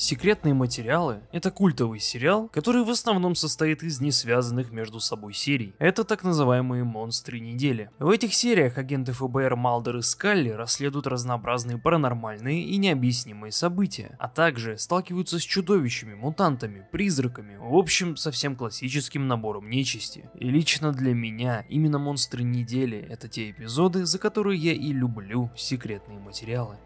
Секретные материалы – это культовый сериал, который в основном состоит из несвязанных между собой серий. Это так называемые монстры недели. В этих сериях агенты ФБР Малдер и Скалли расследуют разнообразные паранормальные и необъяснимые события, а также сталкиваются с чудовищами, мутантами, призраками, в общем, совсем классическим набором нечисти. И лично для меня именно монстры недели – это те эпизоды, за которые я и люблю секретные материалы.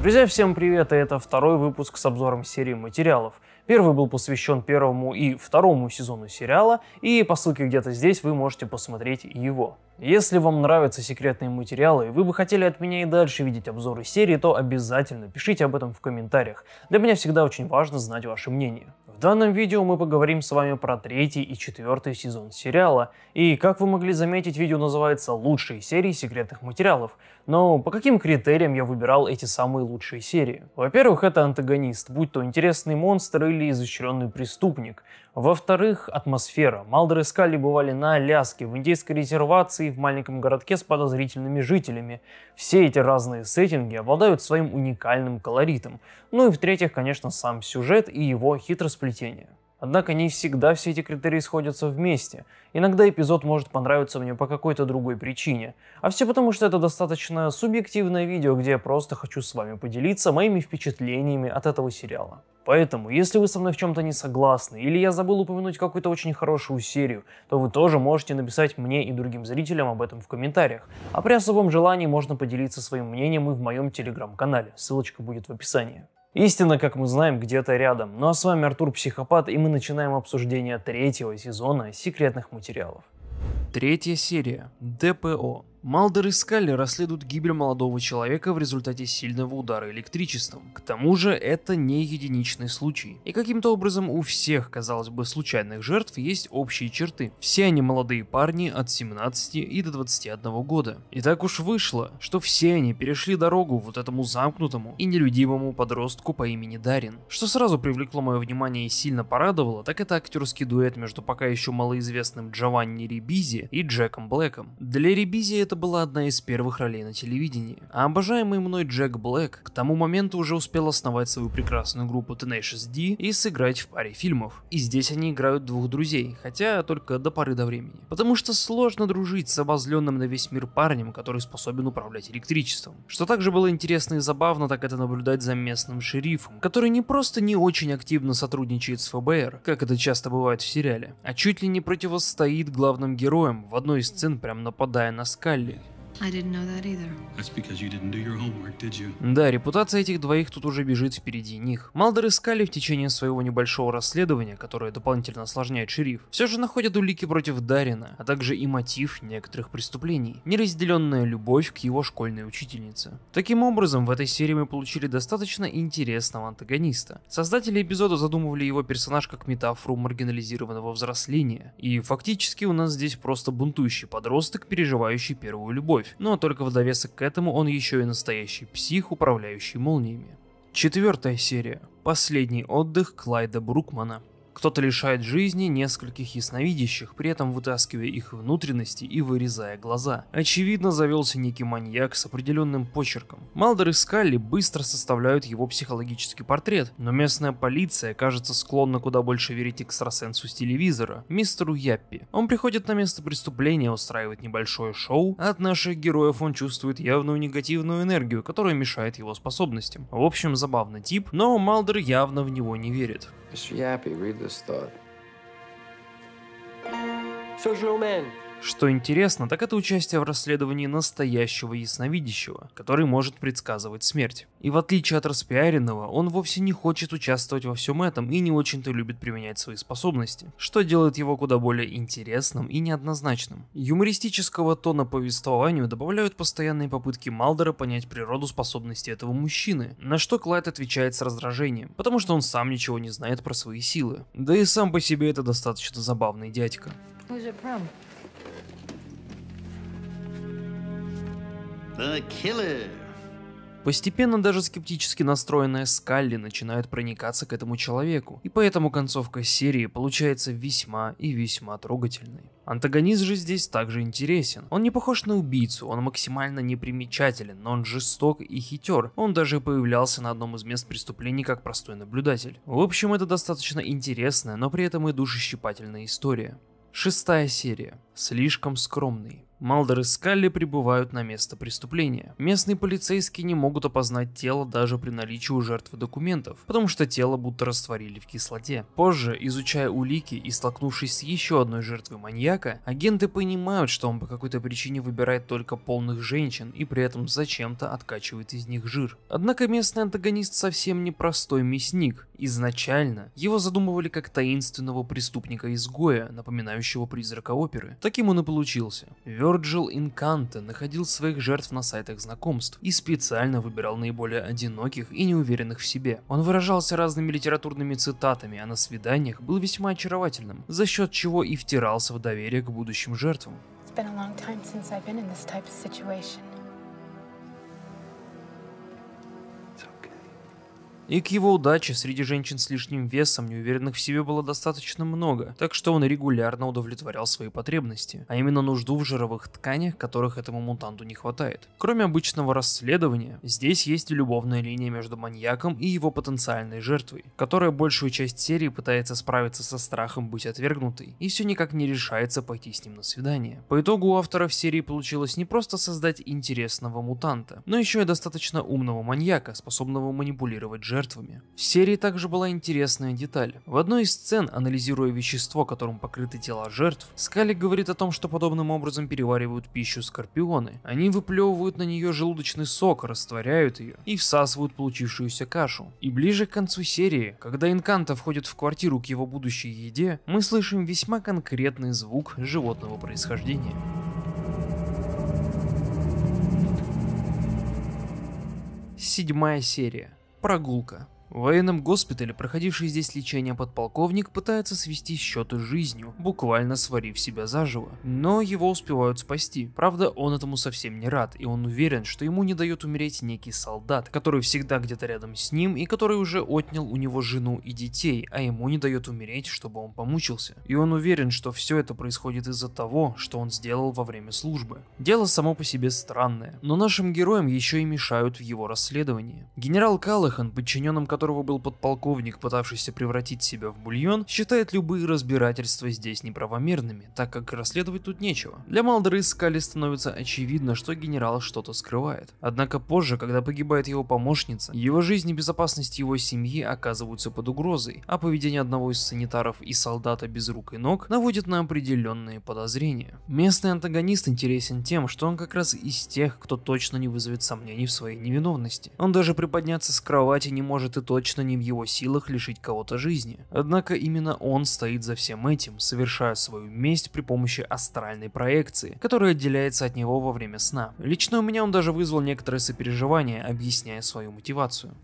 Друзья, всем привет, и это второй выпуск с обзором серии материалов. Первый был посвящен первому и второму сезону сериала, и по ссылке где-то здесь вы можете посмотреть его. Если вам нравятся секретные материалы и вы бы хотели от меня и дальше видеть обзоры серии, то обязательно пишите об этом в комментариях. Для меня всегда очень важно знать ваше мнение. В данном видео мы поговорим с вами про третий и четвертый сезон сериала. И как вы могли заметить, видео называется «Лучшие серии секретных материалов». Но по каким критериям я выбирал эти самые лучшие серии? Во-первых, это антагонист, будь то интересный монстр или изощренный преступник. Во-вторых, атмосфера. Малдер и Скалли бывали на Аляске, в индейской резервации, в маленьком городке с подозрительными жителями. Все эти разные сеттинги обладают своим уникальным колоритом. Ну и в-третьих, конечно, сам сюжет и его хитросплетение. Однако не всегда все эти критерии сходятся вместе. Иногда эпизод может понравиться мне по какой-то другой причине. А все потому, что это достаточно субъективное видео, где я просто хочу с вами поделиться моими впечатлениями от этого сериала. Поэтому, если вы со мной в чем-то не согласны, или я забыл упомянуть какую-то очень хорошую серию, то вы тоже можете написать мне и другим зрителям об этом в комментариях. А при особом желании можно поделиться своим мнением и в моем телеграм-канале, ссылочка будет в описании. Истина, как мы знаем, где-то рядом. Ну а с вами Артур Психопат, и мы начинаем обсуждение третьего сезона секретных материалов. Третья серия. ДПО. Малдер и Скалли расследуют гибель молодого человека в результате сильного удара электричеством. К тому же это не единичный случай. И каким-то образом у всех, казалось бы, случайных жертв есть общие черты. Все они молодые парни от 17 и до 21 года. И так уж вышло, что все они перешли дорогу вот этому замкнутому и нелюдимому подростку по имени Дарин. Что сразу привлекло мое внимание и сильно порадовало, так это актерский дуэт между пока еще малоизвестным Джованни Рибизи и Джеком Блэком. Для Рибизи это это была одна из первых ролей на телевидении. А обожаемый мной Джек Блэк к тому моменту уже успел основать свою прекрасную группу Tenacious D и сыграть в паре фильмов. И здесь они играют двух друзей, хотя только до поры до времени. Потому что сложно дружить с обозленным на весь мир парнем, который способен управлять электричеством. Что также было интересно и забавно, так это наблюдать за местным шерифом, который не просто не очень активно сотрудничает с ФБР, как это часто бывает в сериале, а чуть ли не противостоит главным героям в одной из сцен прям нападая на скаль Валли. Да, репутация этих двоих тут уже бежит впереди них. Малдер искали в течение своего небольшого расследования, которое дополнительно осложняет шериф, все же находят улики против Дарина, а также и мотив некоторых преступлений, неразделенная любовь к его школьной учительнице. Таким образом, в этой серии мы получили достаточно интересного антагониста. Создатели эпизода задумывали его персонаж как метафору маргинализированного взросления, и фактически у нас здесь просто бунтующий подросток, переживающий первую любовь но только в довесок к этому он еще и настоящий псих, управляющий молниями. Четвертая серия. Последний отдых Клайда Брукмана. Кто-то лишает жизни нескольких ясновидящих, при этом вытаскивая их внутренности и вырезая глаза. Очевидно, завелся некий маньяк с определенным почерком. Малдер и Скалли быстро составляют его психологический портрет, но местная полиция, кажется, склонна куда больше верить экстрасенсу с телевизора, мистеру Яппи. Он приходит на место преступления устраивает небольшое шоу, а от наших героев он чувствует явную негативную энергию, которая мешает его способностям. В общем, забавный тип, но Малдер явно в него не верит. Mr. Yappy, read this thought. Social man, Что интересно, так это участие в расследовании настоящего ясновидящего, который может предсказывать смерть. И в отличие от распиаренного, он вовсе не хочет участвовать во всем этом и не очень-то любит применять свои способности, что делает его куда более интересным и неоднозначным. Юмористического тона повествованию добавляют постоянные попытки Малдера понять природу способности этого мужчины, на что Клайд отвечает с раздражением, потому что он сам ничего не знает про свои силы. Да и сам по себе это достаточно забавный дядька. Who's it from? Постепенно даже скептически настроенная Скалли начинает проникаться к этому человеку, и поэтому концовка серии получается весьма и весьма трогательной. Антагонист же здесь также интересен. Он не похож на убийцу, он максимально непримечателен, но он жесток и хитер. Он даже появлялся на одном из мест преступлений как простой наблюдатель. В общем, это достаточно интересная, но при этом и душещипательная история. Шестая серия. Слишком скромный. Малдер и Скалли прибывают на место преступления. Местные полицейские не могут опознать тело даже при наличии у жертвы документов, потому что тело будто растворили в кислоте. Позже, изучая улики и столкнувшись с еще одной жертвой маньяка, агенты понимают, что он по какой-то причине выбирает только полных женщин и при этом зачем-то откачивает из них жир. Однако местный антагонист совсем не простой мясник. Изначально его задумывали как таинственного преступника-изгоя, напоминающего призрака оперы. Таким он и получился. Virgil Инканте находил своих жертв на сайтах знакомств и специально выбирал наиболее одиноких и неуверенных в себе. Он выражался разными литературными цитатами, а на свиданиях был весьма очаровательным, за счет чего и втирался в доверие к будущим жертвам. It's been a long time since I've been in this type of situation. И к его удаче среди женщин с лишним весом, неуверенных в себе было достаточно много, так что он регулярно удовлетворял свои потребности, а именно нужду в жировых тканях, которых этому мутанту не хватает. Кроме обычного расследования, здесь есть и любовная линия между маньяком и его потенциальной жертвой, которая большую часть серии пытается справиться со страхом быть отвергнутой, и все никак не решается пойти с ним на свидание. По итогу у авторов серии получилось не просто создать интересного мутанта, но еще и достаточно умного маньяка, способного манипулировать жертвой жертвами. В серии также была интересная деталь. В одной из сцен, анализируя вещество, которым покрыты тела жертв, Скали говорит о том, что подобным образом переваривают пищу скорпионы. Они выплевывают на нее желудочный сок, растворяют ее и всасывают получившуюся кашу. И ближе к концу серии, когда Инканта входит в квартиру к его будущей еде, мы слышим весьма конкретный звук животного происхождения. Седьмая серия прогулка. В военном госпитале, проходивший здесь лечение подполковник, пытается свести счеты с жизнью, буквально сварив себя заживо. Но его успевают спасти. Правда, он этому совсем не рад, и он уверен, что ему не дает умереть некий солдат, который всегда где-то рядом с ним и который уже отнял у него жену и детей, а ему не дает умереть, чтобы он помучился. И он уверен, что все это происходит из-за того, что он сделал во время службы. Дело само по себе странное, но нашим героям еще и мешают в его расследовании. Генерал Каллахан, подчиненным которому которого был подполковник, пытавшийся превратить себя в бульон, считает любые разбирательства здесь неправомерными, так как расследовать тут нечего. Для Малдера и Скали становится очевидно, что генерал что-то скрывает. Однако позже, когда погибает его помощница, его жизнь и безопасность его семьи оказываются под угрозой, а поведение одного из санитаров и солдата без рук и ног наводит на определенные подозрения. Местный антагонист интересен тем, что он как раз из тех, кто точно не вызовет сомнений в своей невиновности. Он даже приподняться с кровати не может и то точно не в его силах лишить кого-то жизни. Однако именно он стоит за всем этим, совершая свою месть при помощи астральной проекции, которая отделяется от него во время сна. Лично у меня он даже вызвал некоторое сопереживание, объясняя свою мотивацию.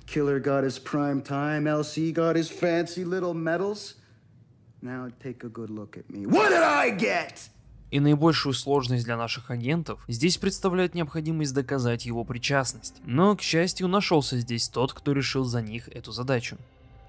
Now take a good look at me. What did I get? И наибольшую сложность для наших агентов здесь представляет необходимость доказать его причастность. Но, к счастью, нашелся здесь тот, кто решил за них эту задачу.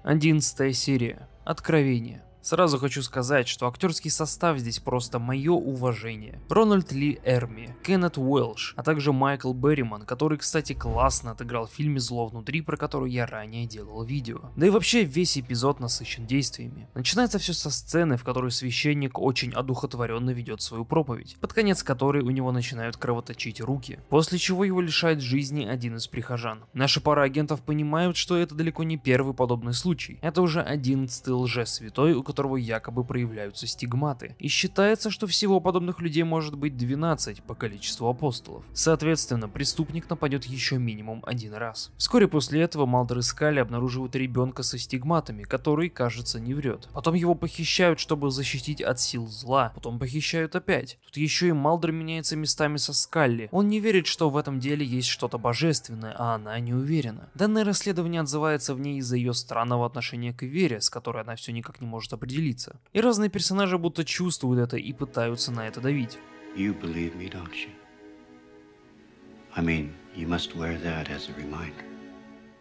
11 серия. Откровение. Сразу хочу сказать, что актерский состав здесь просто мое уважение. Рональд Ли Эрми, Кеннет Уэлш, а также Майкл Берриман, который, кстати, классно отыграл в фильме «Зло внутри», про который я ранее делал видео. Да и вообще весь эпизод насыщен действиями. Начинается все со сцены, в которой священник очень одухотворенно ведет свою проповедь, под конец которой у него начинают кровоточить руки, после чего его лишает жизни один из прихожан. Наши пара агентов понимают, что это далеко не первый подобный случай. Это уже одиннадцатый лжесвятой, у которого якобы проявляются стигматы, и считается, что всего подобных людей может быть 12 по количеству апостолов. Соответственно, преступник нападет еще минимум один раз. Вскоре после этого Малдер и Скали обнаруживают ребенка со стигматами, который, кажется, не врет. Потом его похищают, чтобы защитить от сил зла, потом похищают опять. Тут еще и Малдер меняется местами со Скалли. Он не верит, что в этом деле есть что-то божественное, а она не уверена. Данное расследование отзывается в ней из-за ее странного отношения к вере, с которой она все никак не может определиться. И разные персонажи будто чувствуют это и пытаются на это давить.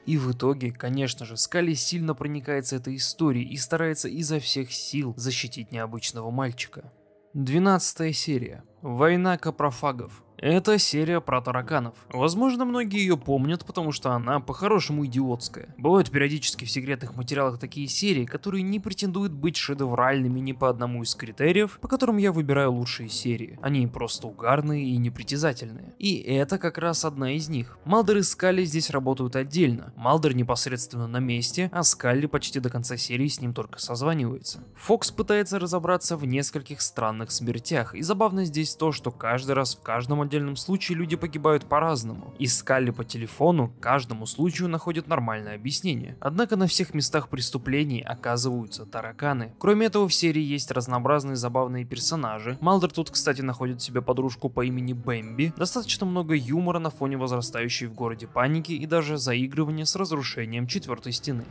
И в итоге, конечно же, Скали сильно проникается этой историей и старается изо всех сил защитить необычного мальчика. 12 серия. Война капрофагов. Это серия про тараканов. Возможно, многие ее помнят, потому что она по-хорошему идиотская. Бывают периодически в секретных материалах такие серии, которые не претендуют быть шедевральными ни по одному из критериев, по которым я выбираю лучшие серии. Они просто угарные и непритязательные. И это как раз одна из них. Малдер и Скалли здесь работают отдельно. Малдер непосредственно на месте, а Скалли почти до конца серии с ним только созванивается. Фокс пытается разобраться в нескольких странных смертях, и забавно здесь то, что каждый раз в каждом отдельном случае люди погибают по-разному, Искали по телефону каждому случаю находят нормальное объяснение. Однако на всех местах преступлений оказываются тараканы. Кроме этого, в серии есть разнообразные забавные персонажи. Малдер тут, кстати, находит себе подружку по имени Бэмби. Достаточно много юмора на фоне возрастающей в городе паники и даже заигрывания с разрушением четвертой стены.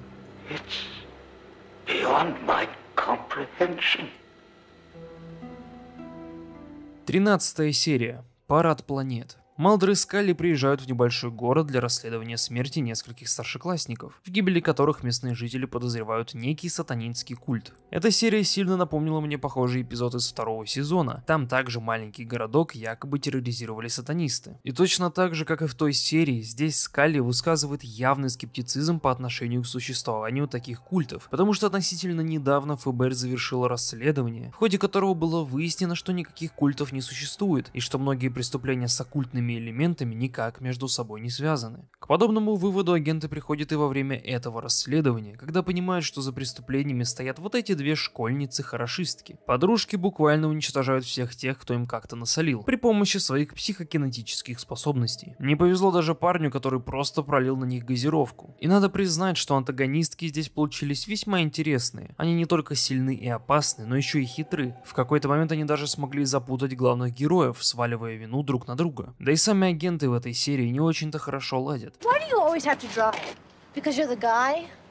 Тринадцатая серия. Парад планет. Малдер и Скалли приезжают в небольшой город для расследования смерти нескольких старшеклассников, в гибели которых местные жители подозревают некий сатанинский культ. Эта серия сильно напомнила мне похожие эпизоды из второго сезона. Там также маленький городок якобы терроризировали сатанисты. И точно так же, как и в той серии, здесь Скалли высказывает явный скептицизм по отношению к существованию таких культов, потому что относительно недавно ФБР завершило расследование, в ходе которого было выяснено, что никаких культов не существует, и что многие преступления с оккультными отдельными элементами никак между собой не связаны. К подобному выводу агенты приходят и во время этого расследования, когда понимают, что за преступлениями стоят вот эти две школьницы-хорошистки. Подружки буквально уничтожают всех тех, кто им как-то насолил, при помощи своих психокинетических способностей. Не повезло даже парню, который просто пролил на них газировку. И надо признать, что антагонистки здесь получились весьма интересные. Они не только сильны и опасны, но еще и хитры. В какой-то момент они даже смогли запутать главных героев, сваливая вину друг на друга. Да и сами агенты в этой серии не очень-то хорошо ладят.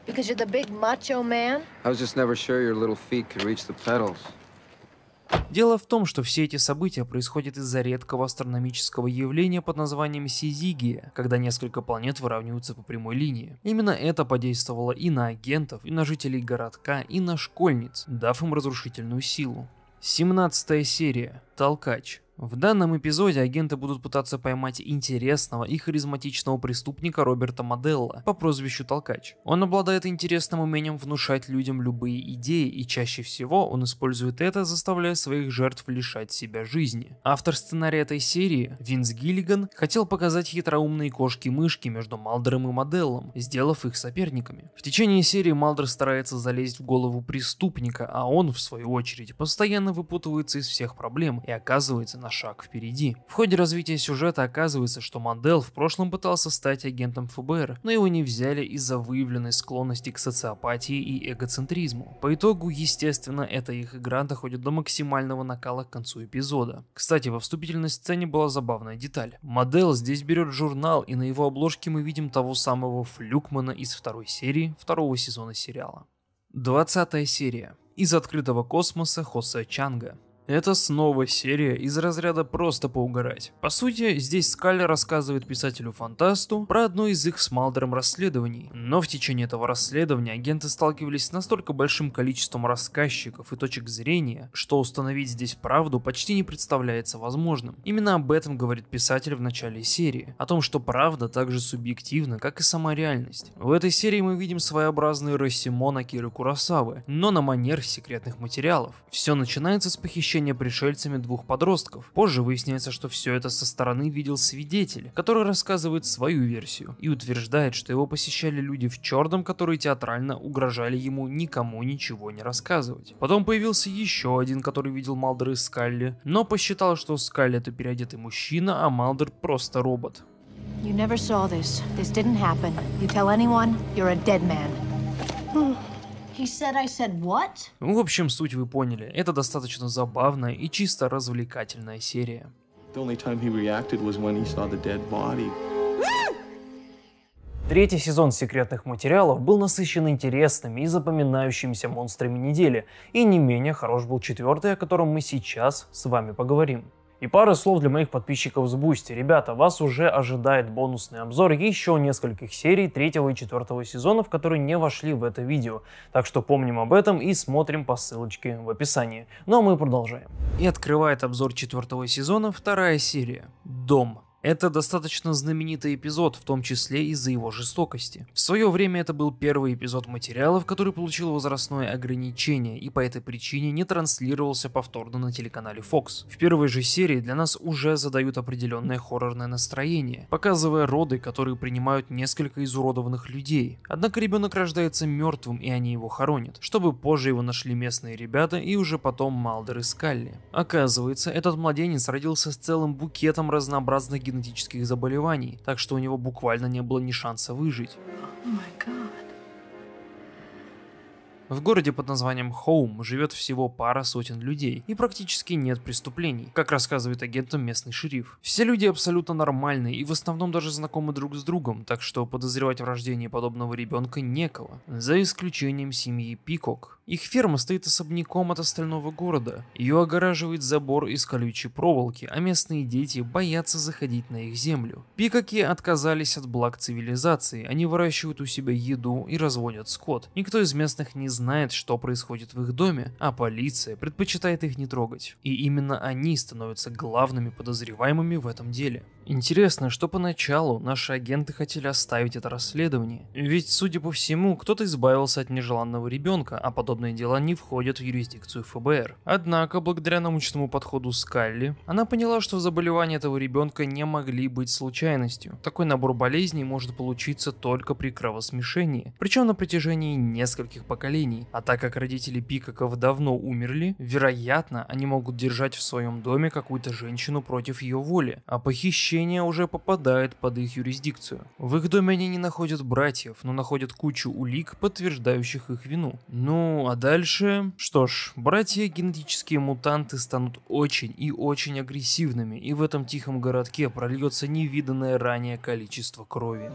Because you're the big macho man? I was just never sure your little feet could reach the pedals. Дело в том, что все эти события происходят из-за редкого астрономического явления под названием Сизигия, когда несколько планет выравниваются по прямой линии. Именно это подействовало и на агентов, и на жителей городка, и на школьниц, дав им разрушительную силу. 17 серия. Толкач. В данном эпизоде агенты будут пытаться поймать интересного и харизматичного преступника Роберта Моделла по прозвищу Толкач. Он обладает интересным умением внушать людям любые идеи, и чаще всего он использует это, заставляя своих жертв лишать себя жизни. Автор сценария этой серии, Винс Гиллиган, хотел показать хитроумные кошки-мышки между Малдером и Моделлом, сделав их соперниками. В течение серии Малдер старается залезть в голову преступника, а он, в свою очередь, постоянно выпутывается из всех проблем и оказывается на на шаг впереди. В ходе развития сюжета оказывается, что Мандел в прошлом пытался стать агентом ФБР, но его не взяли из-за выявленной склонности к социопатии и эгоцентризму. По итогу, естественно, эта их игра доходит до максимального накала к концу эпизода. Кстати, во вступительной сцене была забавная деталь. Мандел здесь берет журнал, и на его обложке мы видим того самого Флюкмана из второй серии второго сезона сериала. 20 серия. Из открытого космоса Хосе Чанга. Это снова серия из разряда просто поугарать. По сути, здесь Скаль рассказывает писателю-фантасту про одно из их с Малдером расследований. Но в течение этого расследования агенты сталкивались с настолько большим количеством рассказчиков и точек зрения, что установить здесь правду почти не представляется возможным. Именно об этом говорит писатель в начале серии, о том, что правда так же субъективна, как и сама реальность. В этой серии мы видим своеобразный Росимон Акиры Курасавы, но на манер секретных материалов. Все начинается с похищения похищения пришельцами двух подростков. Позже выясняется, что все это со стороны видел свидетель, который рассказывает свою версию и утверждает, что его посещали люди в черном, которые театрально угрожали ему никому ничего не рассказывать. Потом появился еще один, который видел Малдер и Скалли, но посчитал, что Скалли это переодетый мужчина, а Малдер просто робот. You never saw this. This didn't happen. You tell anyone, you're a dead man. He said I said what? Ну, в общем, суть вы поняли. Это достаточно забавная и чисто развлекательная серия. The only time he reacted was when he saw the dead body. Третий сезон секретных материалов был насыщен интересными и запоминающимися монстрами недели, и не менее хорош был четвертый, о котором мы сейчас с вами поговорим. И пара слов для моих подписчиков с Бусти. Ребята, вас уже ожидает бонусный обзор еще нескольких серий третьего и четвертого сезонов, которые не вошли в это видео. Так что помним об этом и смотрим по ссылочке в описании. Ну а мы продолжаем. И открывает обзор четвертого сезона вторая серия «Дом». Это достаточно знаменитый эпизод, в том числе из-за его жестокости. В свое время это был первый эпизод материалов, который получил возрастное ограничение и по этой причине не транслировался повторно на телеканале Fox. В первой же серии для нас уже задают определенное хоррорное настроение, показывая роды, которые принимают несколько изуродованных людей. Однако ребенок рождается мертвым и они его хоронят, чтобы позже его нашли местные ребята и уже потом Малдер и Скалли. Оказывается, этот младенец родился с целым букетом разнообразных генетических заболеваний, так что у него буквально не было ни шанса выжить. в городе под названием Хоум живет всего пара сотен людей, и практически нет преступлений, как рассказывает агенту местный шериф. Все люди абсолютно нормальные и в основном даже знакомы друг с другом, так что подозревать в рождении подобного ребенка некого, за исключением семьи Пикок, их ферма стоит особняком от остального города. Ее огораживает забор из колючей проволоки, а местные дети боятся заходить на их землю. Пикаки отказались от благ цивилизации, они выращивают у себя еду и разводят скот. Никто из местных не знает, что происходит в их доме, а полиция предпочитает их не трогать. И именно они становятся главными подозреваемыми в этом деле. Интересно, что поначалу наши агенты хотели оставить это расследование. Ведь, судя по всему, кто-то избавился от нежеланного ребенка, а подобное подобные дела не входят в юрисдикцию ФБР. Однако, благодаря научному подходу Скалли, она поняла, что заболевания этого ребенка не могли быть случайностью. Такой набор болезней может получиться только при кровосмешении, причем на протяжении нескольких поколений. А так как родители Пикаков давно умерли, вероятно, они могут держать в своем доме какую-то женщину против ее воли, а похищение уже попадает под их юрисдикцию. В их доме они не находят братьев, но находят кучу улик, подтверждающих их вину. Ну, а дальше, что ж, братья-генетические мутанты станут очень и очень агрессивными, и в этом тихом городке прольется невиданное ранее количество крови.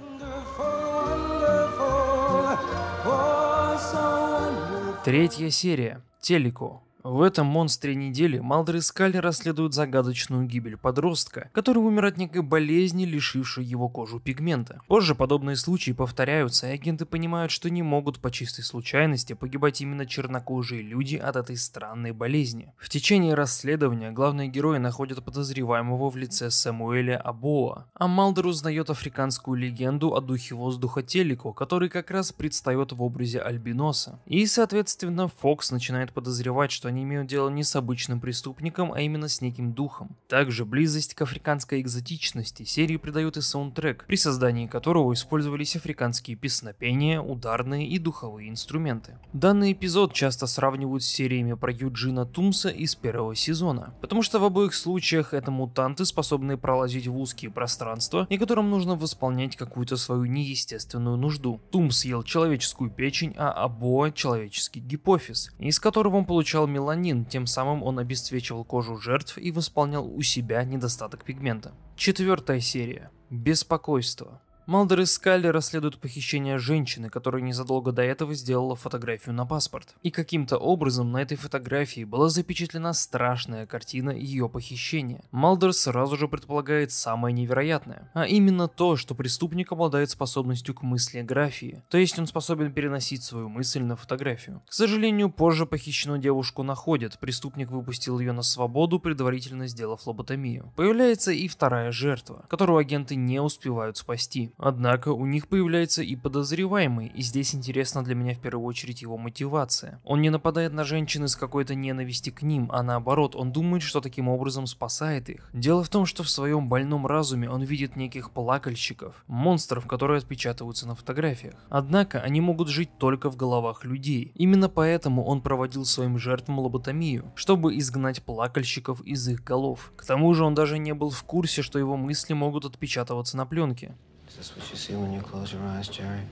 Третья серия. Телеко. В этом монстре недели Малдер и Скаль расследуют загадочную гибель подростка, который умер от некой болезни, лишившей его кожу пигмента. Позже подобные случаи повторяются, и агенты понимают, что не могут по чистой случайности погибать именно чернокожие люди от этой странной болезни. В течение расследования главные герои находят подозреваемого в лице Самуэля Абоа, а Малдер узнает африканскую легенду о духе воздуха Телико, который как раз предстает в образе альбиноса. И, соответственно, Фокс начинает подозревать, что они имеют дело не с обычным преступником, а именно с неким духом. Также близость к африканской экзотичности серии придает и саундтрек, при создании которого использовались африканские песнопения, ударные и духовые инструменты. Данный эпизод часто сравнивают с сериями про Юджина Тумса из первого сезона, потому что в обоих случаях это мутанты, способные пролазить в узкие пространства и которым нужно восполнять какую-то свою неестественную нужду. Тумс ел человеческую печень, а Абоа человеческий гипофиз, из которого он получал мелодию меланин, тем самым он обесцвечивал кожу жертв и восполнял у себя недостаток пигмента. Четвертая серия. Беспокойство. Малдер и Скалли расследуют похищение женщины, которая незадолго до этого сделала фотографию на паспорт. И каким-то образом на этой фотографии была запечатлена страшная картина ее похищения. Малдер сразу же предполагает самое невероятное, а именно то, что преступник обладает способностью к мыслеграфии, то есть он способен переносить свою мысль на фотографию. К сожалению, позже похищенную девушку находят, преступник выпустил ее на свободу, предварительно сделав лоботомию. Появляется и вторая жертва, которую агенты не успевают спасти. Однако у них появляется и подозреваемый, и здесь интересна для меня в первую очередь его мотивация. Он не нападает на женщин из какой-то ненависти к ним, а наоборот, он думает, что таким образом спасает их. Дело в том, что в своем больном разуме он видит неких плакальщиков, монстров, которые отпечатываются на фотографиях. Однако они могут жить только в головах людей. Именно поэтому он проводил своим жертвам лоботомию, чтобы изгнать плакальщиков из их голов. К тому же он даже не был в курсе, что его мысли могут отпечатываться на пленке. Is this what you see when you close your eyes, Jerry?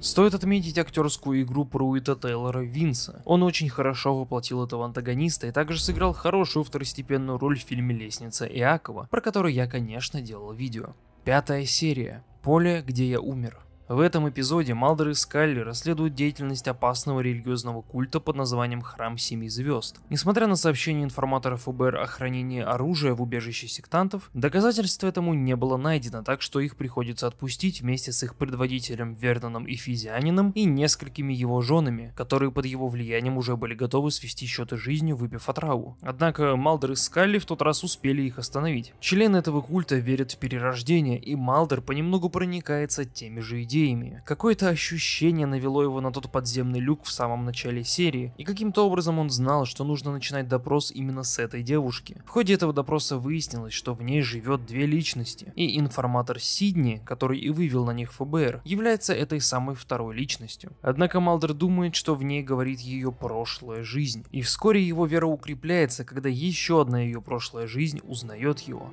Стоит отметить актерскую игру Пруита Тейлора Винса. Он очень хорошо воплотил этого антагониста и также сыграл хорошую второстепенную роль в фильме «Лестница Иакова», про который я, конечно, делал видео. Пятая серия. Поле, где я умер. В этом эпизоде Малдер и Скалли расследуют деятельность опасного религиозного культа под названием Храм Семи Звезд. Несмотря на сообщения информаторов ФБР о хранении оружия в убежище сектантов, доказательств этому не было найдено, так что их приходится отпустить вместе с их предводителем Верноном и Физианином и несколькими его женами, которые под его влиянием уже были готовы свести счеты жизнью, выпив отраву. Однако Малдер и Скалли в тот раз успели их остановить. Члены этого культа верят в перерождение, и Малдер понемногу проникается теми же идеями идеями. Какое-то ощущение навело его на тот подземный люк в самом начале серии, и каким-то образом он знал, что нужно начинать допрос именно с этой девушки. В ходе этого допроса выяснилось, что в ней живет две личности, и информатор Сидни, который и вывел на них ФБР, является этой самой второй личностью. Однако Малдер думает, что в ней говорит ее прошлая жизнь, и вскоре его вера укрепляется, когда еще одна ее прошлая жизнь узнает его.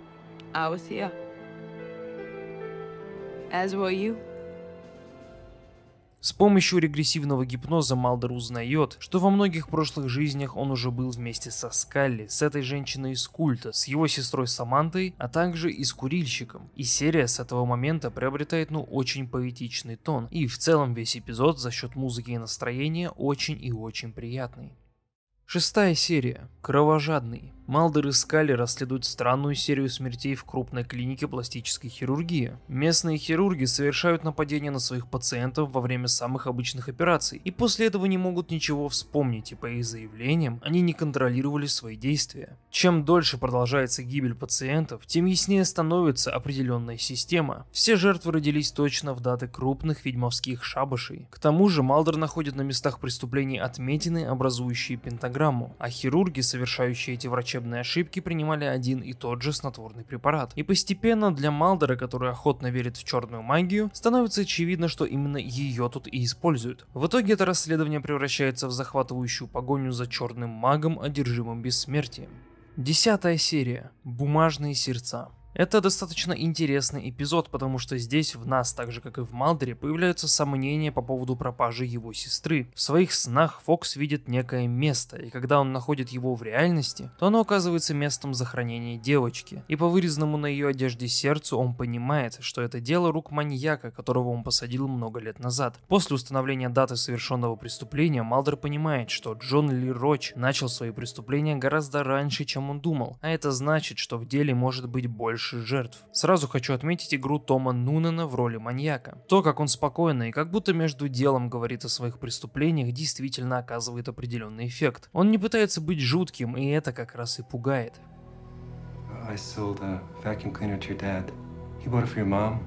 I was here. As were you. С помощью регрессивного гипноза Малдер узнает, что во многих прошлых жизнях он уже был вместе со Скалли, с этой женщиной из культа, с его сестрой Самантой, а также и с курильщиком. И серия с этого момента приобретает ну очень поэтичный тон, и в целом весь эпизод за счет музыки и настроения очень и очень приятный. Шестая серия. Кровожадный. Малдер и Скали расследуют странную серию смертей в крупной клинике пластической хирургии. Местные хирурги совершают нападения на своих пациентов во время самых обычных операций, и после этого не могут ничего вспомнить, и по их заявлениям, они не контролировали свои действия. Чем дольше продолжается гибель пациентов, тем яснее становится определенная система. Все жертвы родились точно в даты крупных ведьмовских шабашей. К тому же Малдер находит на местах преступлений отметины, образующие пентаграмму, а хирурги, совершающие эти врачи врачебной ошибки принимали один и тот же снотворный препарат. И постепенно для Малдера, который охотно верит в черную магию, становится очевидно, что именно ее тут и используют. В итоге это расследование превращается в захватывающую погоню за черным магом, одержимым бессмертием. Десятая серия. Бумажные сердца. Это достаточно интересный эпизод, потому что здесь в нас, так же как и в Малдере, появляются сомнения по поводу пропажи его сестры. В своих снах Фокс видит некое место, и когда он находит его в реальности, то оно оказывается местом захоронения девочки. И по вырезанному на ее одежде сердцу он понимает, что это дело рук маньяка, которого он посадил много лет назад. После установления даты совершенного преступления, Малдер понимает, что Джон Ли Роч начал свои преступления гораздо раньше, чем он думал, а это значит, что в деле может быть больше больших жертв. Сразу хочу отметить игру Тома Нунена в роли маньяка. То, как он спокойно и как будто между делом говорит о своих преступлениях, действительно оказывает определенный эффект. Он не пытается быть жутким, и это как раз и пугает. I sold a vacuum cleaner to your dad. He bought it for your mom.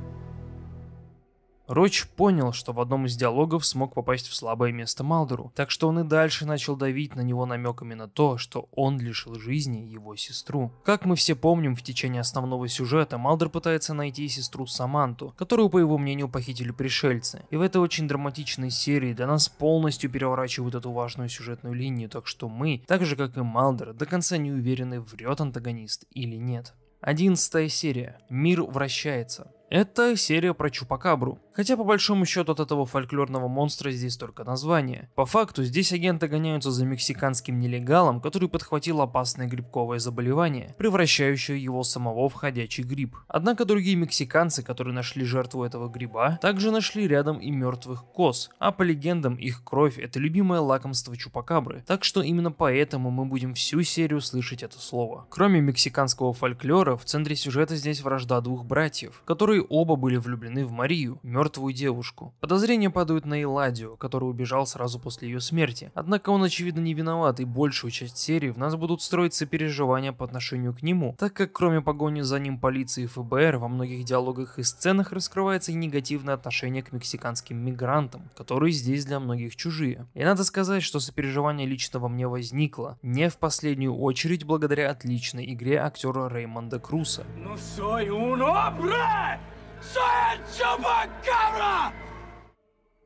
Роч понял, что в одном из диалогов смог попасть в слабое место Малдеру, так что он и дальше начал давить на него намеками на то, что он лишил жизни его сестру. Как мы все помним, в течение основного сюжета Малдер пытается найти сестру Саманту, которую, по его мнению, похитили пришельцы. И в этой очень драматичной серии для нас полностью переворачивают эту важную сюжетную линию, так что мы, так же как и Малдер, до конца не уверены, врет антагонист или нет. 11 серия. Мир вращается. Это серия про Чупакабру. Хотя по большому счету от этого фольклорного монстра здесь только название. По факту здесь агенты гоняются за мексиканским нелегалом, который подхватил опасное грибковое заболевание, превращающее его самого в ходячий гриб. Однако другие мексиканцы, которые нашли жертву этого гриба, также нашли рядом и мертвых коз, а по легендам их кровь это любимое лакомство Чупакабры, так что именно поэтому мы будем всю серию слышать это слово. Кроме мексиканского фольклора, в центре сюжета здесь вражда двух братьев, которые которые оба были влюблены в Марию, мертвую девушку. Подозрения падают на Эладио, который убежал сразу после ее смерти. Однако он очевидно не виноват и большую часть серии в нас будут строиться переживания по отношению к нему, так как кроме погони за ним полиции и ФБР во многих диалогах и сценах раскрывается и негативное отношение к мексиканским мигрантам, которые здесь для многих чужие. И надо сказать, что сопереживание личного мне возникло, не в последнюю очередь благодаря отличной игре актера Реймонда Круса. No soy un hombre!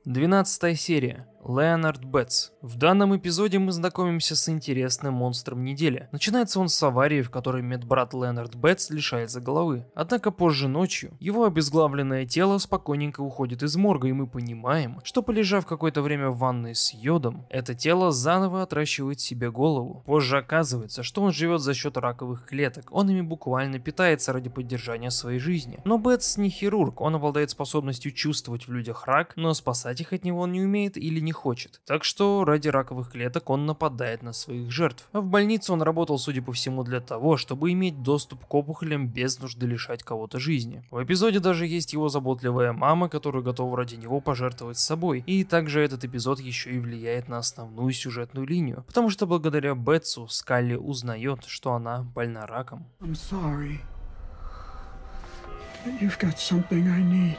12 серия. Леонард Бетс. В данном эпизоде мы знакомимся с интересным монстром недели. Начинается он с аварии, в которой медбрат Леонард Бетс лишается головы. Однако позже ночью его обезглавленное тело спокойненько уходит из морга, и мы понимаем, что полежав какое-то время в ванной с йодом, это тело заново отращивает себе голову. Позже оказывается, что он живет за счет раковых клеток, он ими буквально питается ради поддержания своей жизни. Но Бетс не хирург, он обладает способностью чувствовать в людях рак, но спасать их от него он не умеет или не хочет. Так что ради раковых клеток он нападает на своих жертв. А в больнице он работал, судя по всему, для того, чтобы иметь доступ к опухолям без нужды лишать кого-то жизни. В эпизоде даже есть его заботливая мама, которая готова ради него пожертвовать собой. И также этот эпизод еще и влияет на основную сюжетную линию, потому что благодаря Бетсу Скалли узнает, что она больна раком. I'm sorry. You've got something I need.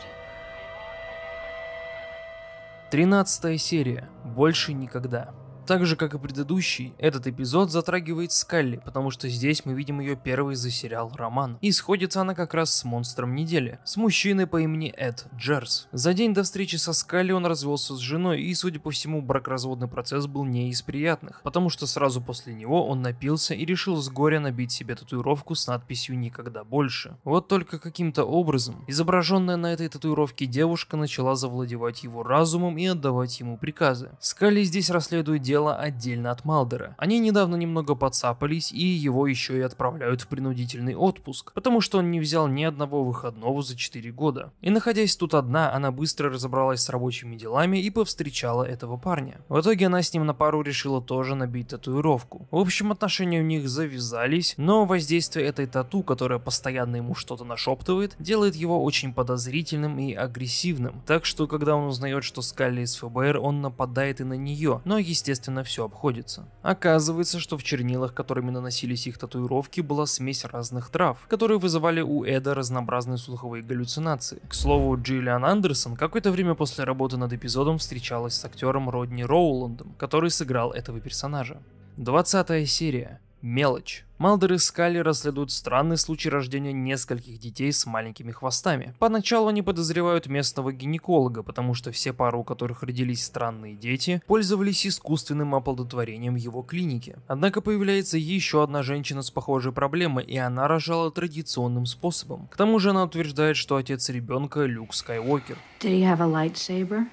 13 серия. Больше никогда. Так же, как и предыдущий, этот эпизод затрагивает Скалли, потому что здесь мы видим ее первый за сериал роман. И сходится она как раз с монстром недели, с мужчиной по имени Эд Джерс. За день до встречи со Скалли он развелся с женой, и, судя по всему, бракоразводный процесс был не из приятных, потому что сразу после него он напился и решил с горя набить себе татуировку с надписью «Никогда больше». Вот только каким-то образом изображенная на этой татуировке девушка начала завладевать его разумом и отдавать ему приказы. Скалли здесь расследует дело дело отдельно от Малдера. Они недавно немного подцапались и его еще и отправляют в принудительный отпуск, потому что он не взял ни одного выходного за 4 года. И находясь тут одна, она быстро разобралась с рабочими делами и повстречала этого парня. В итоге она с ним на пару решила тоже набить татуировку. В общем, отношения у них завязались, но воздействие этой тату, которая постоянно ему что-то нашептывает, делает его очень подозрительным и агрессивным. Так что, когда он узнает, что Скалли из ФБР, он нападает и на нее, но, естественно, естественно, все обходится. Оказывается, что в чернилах, которыми наносились их татуировки, была смесь разных трав, которые вызывали у Эда разнообразные слуховые галлюцинации. К слову, Джиллиан Андерсон какое-то время после работы над эпизодом встречалась с актером Родни Роуландом, который сыграл этого персонажа. 20 серия. Мелочь. Малдер и Скали расследуют странный случай рождения нескольких детей с маленькими хвостами. Поначалу они подозревают местного гинеколога, потому что все пары, у которых родились странные дети, пользовались искусственным оплодотворением его клиники. Однако появляется еще одна женщина с похожей проблемой, и она рожала традиционным способом. К тому же она утверждает, что отец ребенка Люк Скайуокер. Did he have a lightsaber?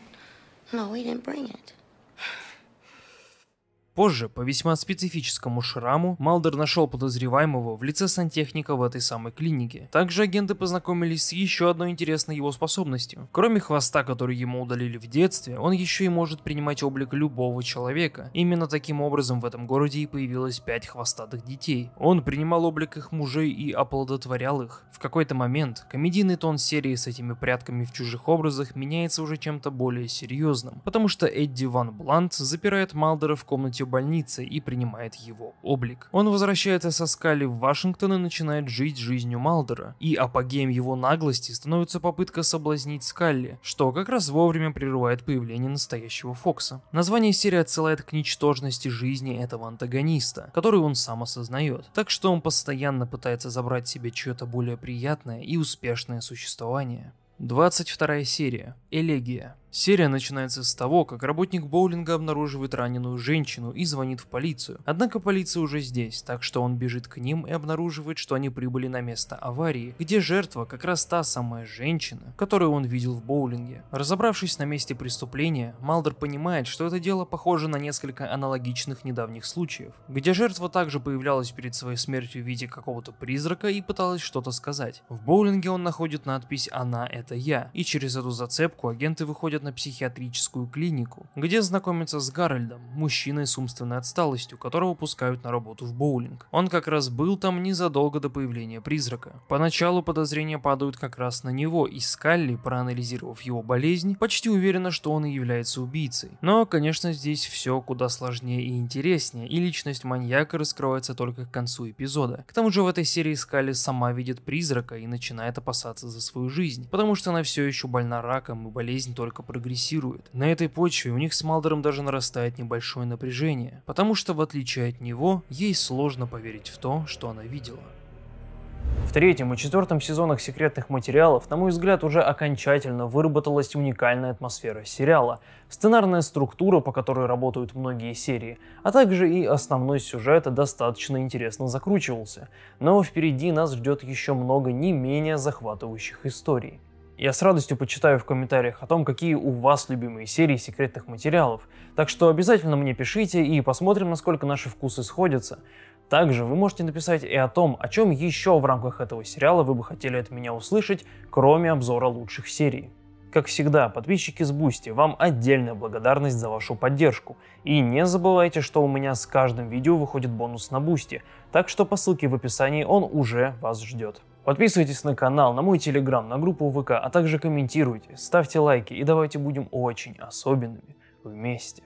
No, he didn't bring it. Позже, по весьма специфическому шраму, Малдер нашел подозреваемого в лице сантехника в этой самой клинике. Также агенты познакомились с еще одной интересной его способностью. Кроме хвоста, который ему удалили в детстве, он еще и может принимать облик любого человека. Именно таким образом в этом городе и появилось пять хвостатых детей. Он принимал облик их мужей и оплодотворял их. В какой-то момент комедийный тон серии с этими прятками в чужих образах меняется уже чем-то более серьезным, потому что Эдди Ван Блант запирает Малдера в комнате частью больницы и принимает его облик. Он возвращается со Скали в Вашингтон и начинает жить жизнью Малдера, и апогеем его наглости становится попытка соблазнить Скалли, что как раз вовремя прерывает появление настоящего Фокса. Название серии отсылает к ничтожности жизни этого антагониста, который он сам осознает, так что он постоянно пытается забрать себе чье-то более приятное и успешное существование. 22 серия. Элегия. Серия начинается с того, как работник боулинга обнаруживает раненую женщину и звонит в полицию. Однако полиция уже здесь, так что он бежит к ним и обнаруживает, что они прибыли на место аварии, где жертва как раз та самая женщина, которую он видел в боулинге. Разобравшись на месте преступления, Малдер понимает, что это дело похоже на несколько аналогичных недавних случаев, где жертва также появлялась перед своей смертью в виде какого-то призрака и пыталась что-то сказать. В боулинге он находит надпись «Она – это я», и через эту зацепку агенты выходят отправляют на психиатрическую клинику, где знакомится с Гарольдом, мужчиной с умственной отсталостью, которого пускают на работу в боулинг. Он как раз был там незадолго до появления призрака. Поначалу подозрения падают как раз на него, и Скалли, проанализировав его болезнь, почти уверена, что он и является убийцей. Но, конечно, здесь все куда сложнее и интереснее, и личность маньяка раскрывается только к концу эпизода. К тому же в этой серии Скалли сама видит призрака и начинает опасаться за свою жизнь, потому что она все еще больна раком и болезнь только прогрессирует. На этой почве у них с Малдером даже нарастает небольшое напряжение, потому что в отличие от него, ей сложно поверить в то, что она видела. В третьем и четвертом сезонах «Секретных материалов», на мой взгляд, уже окончательно выработалась уникальная атмосфера сериала, сценарная структура, по которой работают многие серии, а также и основной сюжет достаточно интересно закручивался. Но впереди нас ждет еще много не менее захватывающих историй. Я с радостью почитаю в комментариях о том, какие у вас любимые серии секретных материалов, так что обязательно мне пишите и посмотрим, насколько наши вкусы сходятся. Также вы можете написать и о том, о чем еще в рамках этого сериала вы бы хотели от меня услышать, кроме обзора лучших серий. Как всегда, подписчики с Бусти, вам отдельная благодарность за вашу поддержку. И не забывайте, что у меня с каждым видео выходит бонус на Бусти, так что по ссылке в описании он уже вас ждет. Подписывайтесь на канал, на мой телеграм, на группу ВК, а также комментируйте, ставьте лайки и давайте будем очень особенными вместе.